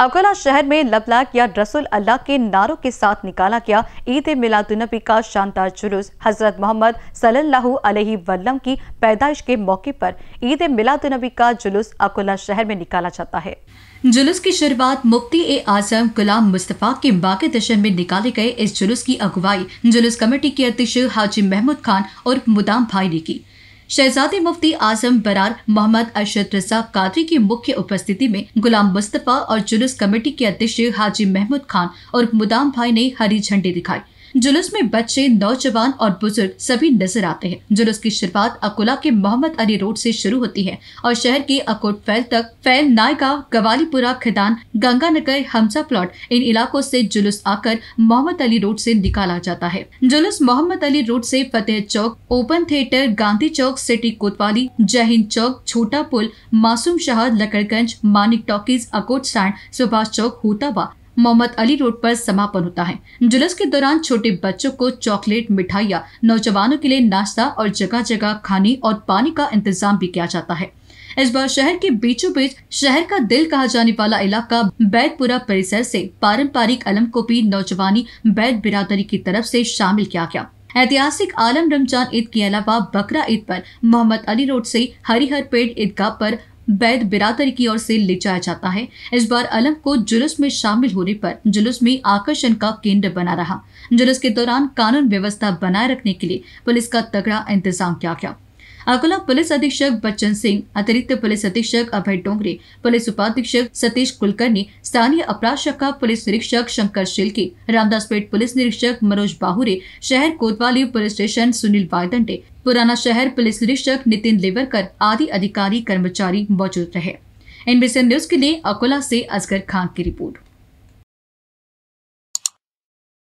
अकोला शहर में लबलाक या रसुल अल्लाह के नारों के साथ निकाला गया ईद मिलादुलनबी का शानदार जुलूस हजरत मोहम्मद सल्लल्लाहु अलैहि वसल्लम की पैदाइश के मौके पर ईद मिलादुलनबी का जुलूस अकोला शहर में निकाला जाता है जुलूस की शुरुआत मुफ्ती ए आजम गुलाम मुस्तफ़ा के बाकी दशन में निकाले गए इस जुलूस की अगुवाई जुलूस कमेटी के अध्यक्ष हाजी महमूद खान और मुदाम भाई ने की शहजादे मुफ्ती आजम बरार मोहम्मद अरशद रजा कादरी की मुख्य उपस्थिति में गुलाम मुस्तफा और जुलूस कमेटी के अध्यक्ष हाजी महमूद खान और मुदाम भाई ने हरी झंडी दिखाई जुलूस में बच्चे नौजवान और बुजुर्ग सभी नजर आते हैं जुलूस की शुरुआत अकोला के मोहम्मद अली रोड से शुरू होती है और शहर के अकोट फैल तक फैल नायका गवालीपुरा खदान गंगानगर हमसा प्लॉट इन इलाकों से जुलूस आकर मोहम्मद अली रोड से निकाला जाता है जुलूस मोहम्मद अली रोड से Fateh Chowk open theatre Gandhi Chowk city Kotwali Jaihind Chowk Chhota Pul Masoom Shah Lakadganj Manik talkies Akot stand Subhash Chowk होताबा मोहम्मद अली रोड पर समापन होता है जुलूस के दौरान छोटे बच्चों को चॉकलेट मिठाइयाँ नौजवानों के लिए नाश्ता और जगह जगह खाने और पानी का इंतजाम भी किया जाता है इस बार शहर के बीचों बीच शहर का दिल कहा जाने वाला इलाका बैदपुरा परिसर से पारंपरिक अलम को भी नौजवानी बैद बिरादरी की तरफ से शामिल किया गया ऐतिहासिक आलम रमजान ईद के अलावा बकरा ईद पर मोहम्मद अली रोड से हरिहर पेट ईदगाह पर बैद बिरादरी की ओर से ले जाया जाता है इस बार अलम को जुलूस में शामिल होने पर जुलूस में आकर्षण का केंद्र बना रहा जुलूस के दौरान कानून व्यवस्था बनाए रखने के लिए पुलिस का तगड़ा इंतजाम किया गया अकोला पुलिस अधीक्षक बच्चन सिंह अतिरिक्त पुलिस अधीक्षक अभय डोंगरे पुलिस उपाधीक्षक सतीश कुलकर्णी स्थानीय अपराध शाखा पुलिस निरीक्षक शंकर रामदास रामदासपेट पुलिस निरीक्षक मनोज बाहुरे शहर कोतवाली पुलिस स्टेशन सुनील वायदंडे पुराना शहर पुलिस निरीक्षक नितिन लेवरकर आदि अधिकारी कर्मचारी मौजूद रहे एनबीसी न्यूज के लिए अकोला से असगर खान की रिपोर्ट